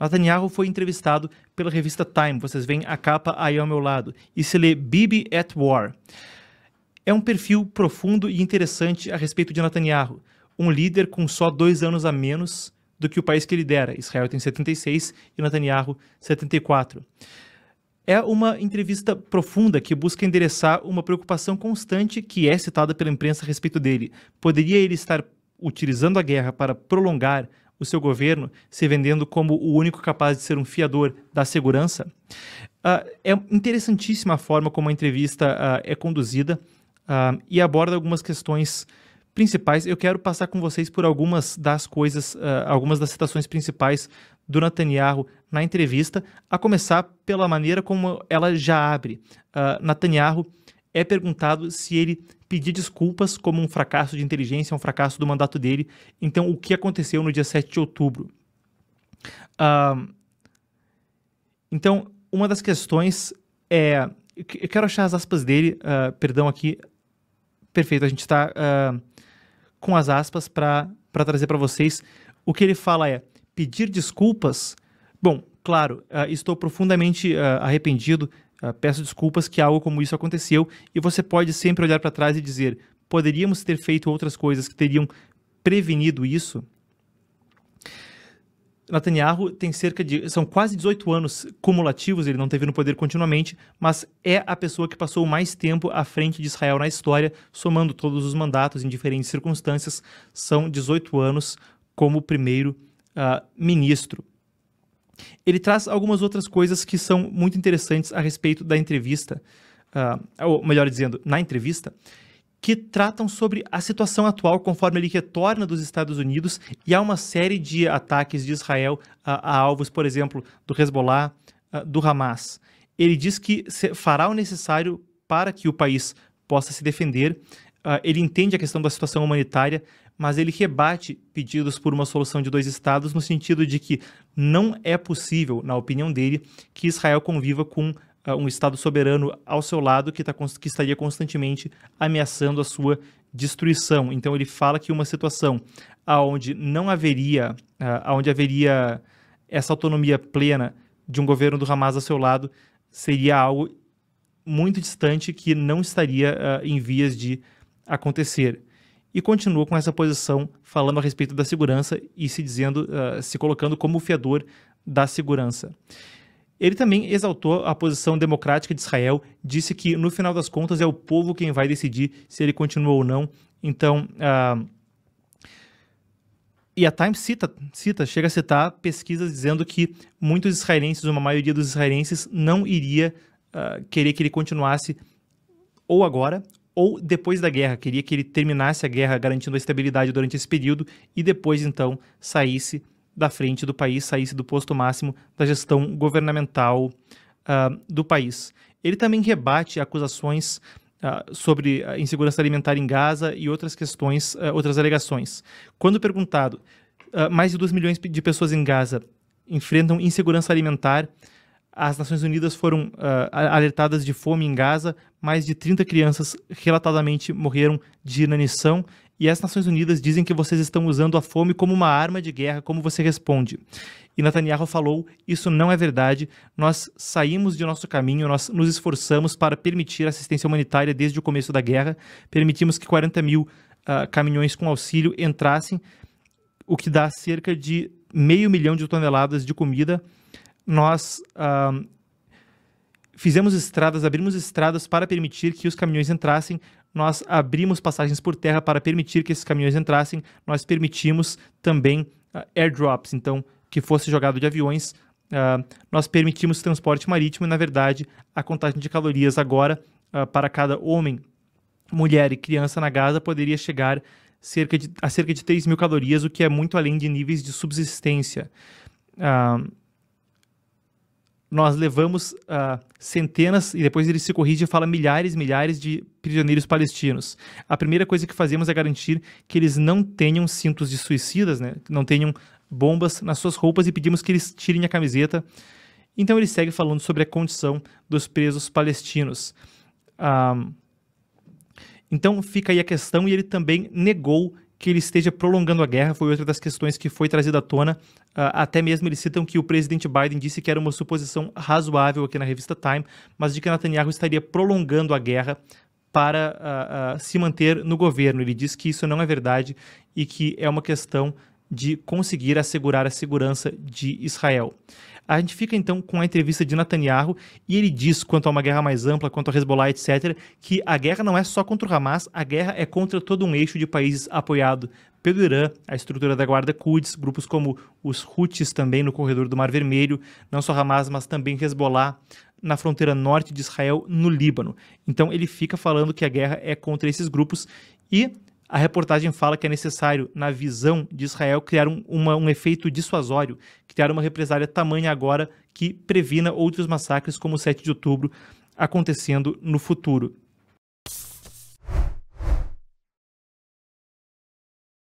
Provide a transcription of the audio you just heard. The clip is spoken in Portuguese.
Netanyahu foi entrevistado pela revista Time, vocês veem a capa aí ao meu lado, e se lê Bibi at War. É um perfil profundo e interessante a respeito de Netanyahu, um líder com só dois anos a menos do que o país que lidera. Israel tem 76 e Netanyahu 74. É uma entrevista profunda que busca endereçar uma preocupação constante que é citada pela imprensa a respeito dele. Poderia ele estar utilizando a guerra para prolongar o seu governo se vendendo como o único capaz de ser um fiador da segurança. Uh, é interessantíssima a forma como a entrevista uh, é conduzida uh, e aborda algumas questões principais. Eu quero passar com vocês por algumas das coisas, algumas das citações principais do Netanyahu na entrevista, a começar pela maneira como ela já abre. Netanyahu é perguntado se ele pedir desculpas como um fracasso de inteligência, um fracasso do mandato dele. Então, o que aconteceu no dia 7 de outubro? Uh, então, uma das questões é. Eu quero achar as aspas dele, uh, perdão aqui. Perfeito, a gente está uh, ah, com as aspas para trazer para vocês. O que ele fala é: pedir desculpas. Bom, Claro, uh, estou profundamente uh, arrependido, uh, peço desculpas que algo como isso aconteceu, e você pode sempre olhar para trás e dizer: poderíamos ter feito outras coisas que teriam prevenido isso? Netanyahu tem cerca de. são quase 18 anos cumulativos, ele não teve no poder continuamente, mas é a pessoa que passou mais tempo à frente de Israel na história, somando todos os mandatos em diferentes circunstâncias, são 18 anos como primeiro-ministro. Ele traz algumas outras coisas que são muito interessantes a respeito da entrevista, uh, ou melhor dizendo, na entrevista, que tratam sobre a situação atual conforme ele retorna dos Estados Unidos e há uma série de ataques de Israel a, a alvos, por exemplo, do Hezbollah, uh, do Hamas. Ele diz que fará o necessário para que o país possa se defender. Uh, ele entende a questão da situação humanitária, mas ele rebate pedidos por uma solução de dois estados no sentido de que não é possível, na opinião dele, que Israel conviva com uh, um estado soberano ao seu lado que, tá, que estaria constantemente ameaçando a sua destruição. Então ele fala que uma situação aonde não haveria, uh, aonde haveria essa autonomia plena de um governo do Hamas ao seu lado seria algo muito distante que não estaria uh, em vias de acontecer e continua com essa posição falando a respeito da segurança e se dizendo, uh, se colocando como fiador da segurança. Ele também exaltou a posição democrática de Israel, disse que no final das contas é o povo quem vai decidir se ele continua ou não. Então, uh, e a Times cita, cita, chega a citar pesquisas dizendo que muitos israelenses, uma maioria dos israelenses, não iria uh, querer que ele continuasse ou agora ou depois da guerra, queria que ele terminasse a guerra garantindo a estabilidade durante esse período e depois então saísse da frente do país, saísse do posto máximo da gestão governamental uh, do país. Ele também rebate acusações uh, sobre insegurança alimentar em Gaza e outras questões, uh, outras alegações. Quando perguntado, mais de 2 milhões de pessoas em Gaza enfrentam insegurança alimentar, as Nações Unidas foram uh, alertadas de fome em Gaza. Mais de 30 crianças relatadamente morreram de inanição. E as Nações Unidas dizem que vocês estão usando a fome como uma arma de guerra, como você responde. E Netanyahu falou: isso não é verdade. Nós saímos de nosso caminho, nós nos esforçamos para permitir assistência humanitária desde o começo da guerra. Permitimos que 40 mil uh, caminhões com auxílio entrassem, o que dá cerca de meio milhão de toneladas de comida nós ah, fizemos estradas, abrimos estradas para permitir que os caminhões entrassem, nós abrimos passagens por terra para permitir que esses caminhões entrassem, nós permitimos também ah, airdrops, então, que fosse jogado de aviões, ah, nós permitimos transporte marítimo e, na verdade, a contagem de calorias agora ah, para cada homem, mulher e criança na Gaza poderia chegar cerca de, a cerca de 3 mil calorias, o que é muito além de níveis de subsistência. Ah, nós levamos uh, centenas, e depois ele se corrige e fala milhares e milhares de prisioneiros palestinos. A primeira coisa que fazemos é garantir que eles não tenham cintos de suicidas, né? não tenham bombas nas suas roupas e pedimos que eles tirem a camiseta. Então ele segue falando sobre a condição dos presos palestinos. Ah, então fica aí a questão, e ele também negou que ele esteja prolongando a guerra foi outra das questões que foi trazida à tona. Uh, até mesmo eles citam que o presidente Biden disse que era uma suposição razoável aqui na revista Time, mas de que Netanyahu estaria prolongando a guerra para uh, uh, se manter no governo. Ele diz que isso não é verdade e que é uma questão de conseguir assegurar a segurança de Israel. A gente fica então com a entrevista de Netanyahu e ele diz quanto a uma guerra mais ampla, quanto a Hezbollah, etc, que a guerra não é só contra o Hamas, a guerra é contra todo um eixo de países apoiado pelo Irã, a estrutura da Guarda Quds, grupos como os Houthis também no corredor do Mar Vermelho, não só Hamas, mas também Hezbollah na fronteira norte de Israel, no Líbano. Então ele fica falando que a guerra é contra esses grupos e a reportagem fala que é necessário, na visão de Israel, criar um, uma, um efeito dissuasório, criar uma represália tamanha agora que previna outros massacres como o 7 de outubro acontecendo no futuro.